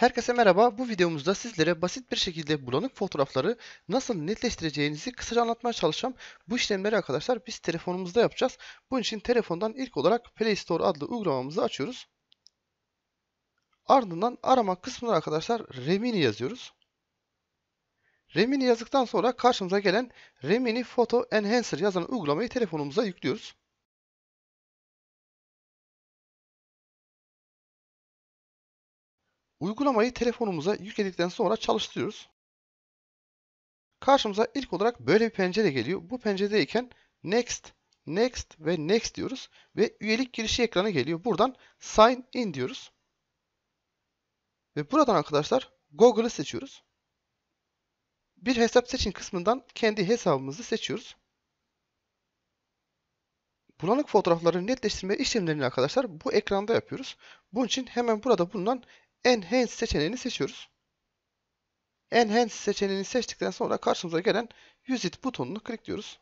Herkese merhaba. Bu videomuzda sizlere basit bir şekilde bulanık fotoğrafları nasıl netleştireceğinizi kısaca anlatmaya çalışacağım. Bu işlemleri arkadaşlar biz telefonumuzda yapacağız. Bunun için telefondan ilk olarak Play Store adlı uygulamamızı açıyoruz. Ardından arama kısmına arkadaşlar Remini yazıyoruz. Remini yazdıktan sonra karşımıza gelen Remini Photo Enhancer yazan uygulamayı telefonumuza yüklüyoruz. Uygulamayı telefonumuza yükledikten sonra çalıştırıyoruz. Karşımıza ilk olarak böyle bir pencere geliyor. Bu penceredeyken Next, Next ve Next diyoruz ve üyelik girişi ekranı geliyor. Buradan Sign In diyoruz. Ve buradan arkadaşlar Google'ı seçiyoruz. Bir hesap seçin kısmından kendi hesabımızı seçiyoruz. Bulanık fotoğrafları netleştirme işlemlerini arkadaşlar bu ekranda yapıyoruz. Bunun için hemen burada bulunan Enhance seçeneğini seçiyoruz. Enhance seçeneğini seçtikten sonra karşımıza gelen Use It butonunu klikliyoruz.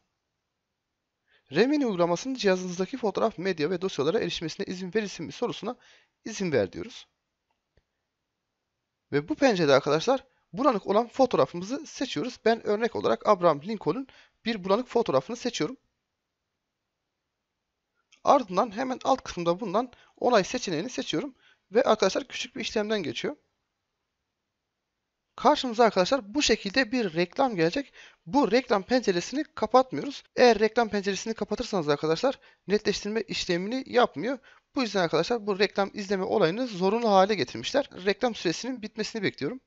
Remini uygulamasının cihazınızdaki fotoğraf, medya ve dosyalara erişmesine izin verilsin mi sorusuna izin ver diyoruz. Ve bu pencerede arkadaşlar bulanık olan fotoğrafımızı seçiyoruz. Ben örnek olarak Abraham Lincoln'un bir bulanık fotoğrafını seçiyorum. Ardından hemen alt kısımda bulunan olay seçeneğini seçiyorum ve arkadaşlar küçük bir işlemden geçiyor. Karşımıza arkadaşlar bu şekilde bir reklam gelecek. Bu reklam penceresini kapatmıyoruz. Eğer reklam penceresini kapatırsanız arkadaşlar netleştirme işlemini yapmıyor. Bu yüzden arkadaşlar bu reklam izleme olayını zorunlu hale getirmişler. Reklam süresinin bitmesini bekliyorum.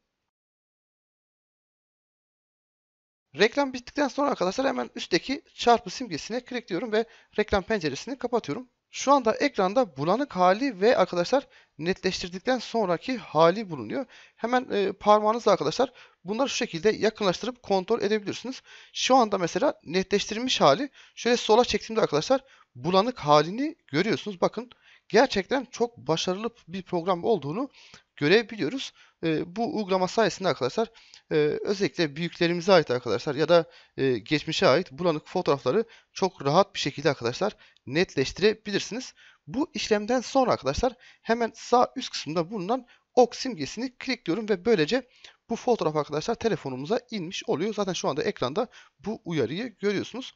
Reklam bittikten sonra arkadaşlar hemen üstteki çarpı simgesine klikliyorum ve reklam penceresini kapatıyorum. Şu anda ekranda bulanık hali ve arkadaşlar netleştirdikten sonraki hali bulunuyor. Hemen e, parmağınızla arkadaşlar bunları şu şekilde yakınlaştırıp kontrol edebilirsiniz. Şu anda mesela netleştirilmiş hali şöyle sola çektiğimde arkadaşlar bulanık halini görüyorsunuz. Bakın gerçekten çok başarılı bir program olduğunu görebiliyoruz. Ee, bu uygulama sayesinde arkadaşlar e, özellikle büyüklerimize ait arkadaşlar ya da e, geçmişe ait bulanık fotoğrafları çok rahat bir şekilde arkadaşlar netleştirebilirsiniz. Bu işlemden sonra arkadaşlar hemen sağ üst kısımda bulunan ok simgesini klikliyorum ve böylece bu fotoğraf arkadaşlar telefonumuza inmiş oluyor. Zaten şu anda ekranda bu uyarıyı görüyorsunuz.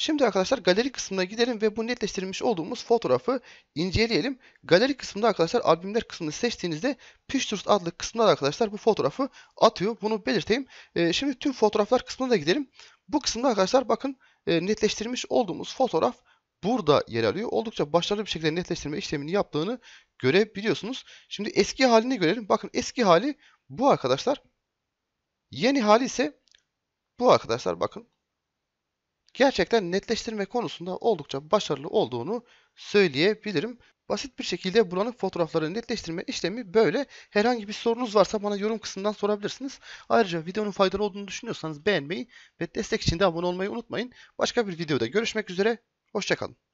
Şimdi arkadaşlar galeri kısmına gidelim ve bu netleştirilmiş olduğumuz fotoğrafı inceleyelim. Galeri kısmında arkadaşlar albümler kısmını seçtiğinizde Pictures adlı kısımda arkadaşlar bu fotoğrafı atıyor. Bunu belirteyim. E, şimdi tüm fotoğraflar kısmına da gidelim. Bu kısımda arkadaşlar bakın e, netleştirmiş olduğumuz fotoğraf burada yer alıyor. Oldukça başarılı bir şekilde netleştirme işlemini yaptığını görebiliyorsunuz. Şimdi eski halini görelim. Bakın eski hali bu arkadaşlar. Yeni hali ise bu arkadaşlar bakın gerçekten netleştirme konusunda oldukça başarılı olduğunu söyleyebilirim. Basit bir şekilde bulanık fotoğrafları netleştirme işlemi böyle. Herhangi bir sorunuz varsa bana yorum kısmından sorabilirsiniz. Ayrıca videonun faydalı olduğunu düşünüyorsanız beğenmeyi ve destek için de abone olmayı unutmayın. Başka bir videoda görüşmek üzere. Hoşçakalın.